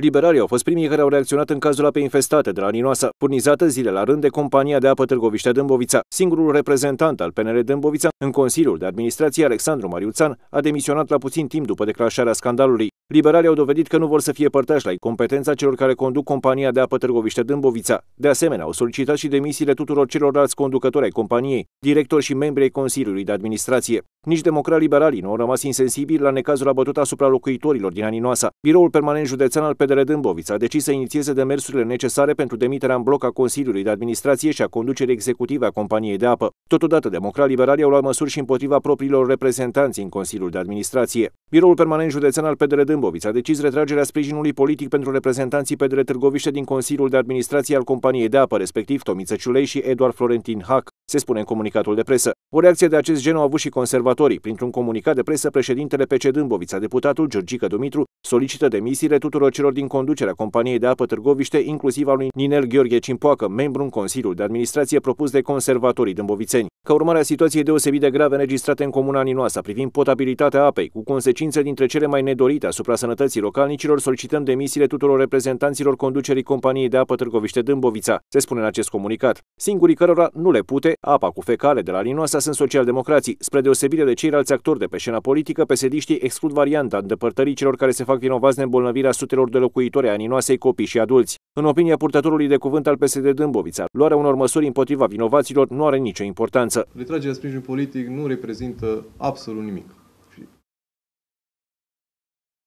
Liberarii au fost primii care au reacționat în cazul apei infestate de la Ninoasa, furnizată zile la rând de compania de apă Târgoviștea Dâmbovița. Singurul reprezentant al PNL Dâmbovița în Consiliul de Administrație, Alexandru Mariuțan, a demisionat la puțin timp după declanșarea scandalului. Liberalii au dovedit că nu vor să fie părtași la incompetența celor care conduc compania de apă Târgoviște Dâmbovița. De asemenea, au solicitat și demisiile tuturor celorlalți conducători ai companiei, directori și membrii Consiliului de Administrație. Nici democrat-liberalii nu au rămas insensibili la necazul abătut asupra locuitorilor din Aninoasa. Biroul Permanent Județean al PDR Dâmbovița a decis să inițieze demersurile necesare pentru demiterea în bloc a Consiliului de Administrație și a conducerii executive a companiei de apă. Totodată, democrat-liberalii au luat măsuri și împotriva propriilor reprezentanți în Consiliul de Administrație. Biroul Permanent Județean al PDR Dâmbovița a decis retragerea sprijinului politic pentru reprezentanții PDR Târgoviște din Consiliul de Administrație al companiei de apă, respectiv Tomiță Ciulei și Eduard Florentin Hac, se spune în comunicatul de presă. O reacție de acest gen a avut și conservatorii Observatorii. Printr-un comunicat de presă, președintele PC Dâmbovița, deputatul Georgica Dumitru, solicită demisiile tuturor celor din conducerea companiei de apă Târgoviște, inclusiv al lui Ninel Gheorghe Cimpoacă, membru în Consiliul de Administrație propus de conservatorii dâmbovițeni. Ca urmare a situației deosebit de grave înregistrate în comuna Ninoasa privind potabilitatea apei, cu consecințe dintre cele mai nedorite asupra sănătății localnicilor, solicităm demisiile tuturor reprezentanților conducerii companiei de apă Târgoviște-Dâmbovița, se spune în acest comunicat. Singurii cărora nu le pute, apa cu fecale de la Ninoasa sunt socialdemocrații, spre deosebire de ceilalți actori de pe scena politică, pesediștii exclud varianta îndepărtării celor care se fac vinovați de îmbolnăvirea sutelor de locuitori a Ninoasei copii și adulți. În opinia purtătorului de cuvânt al PSD Dâmbovița, luarea unor măsuri împotriva vinovaților nu are nicio importanță. Retragerea sprijinului politic nu reprezintă absolut nimic.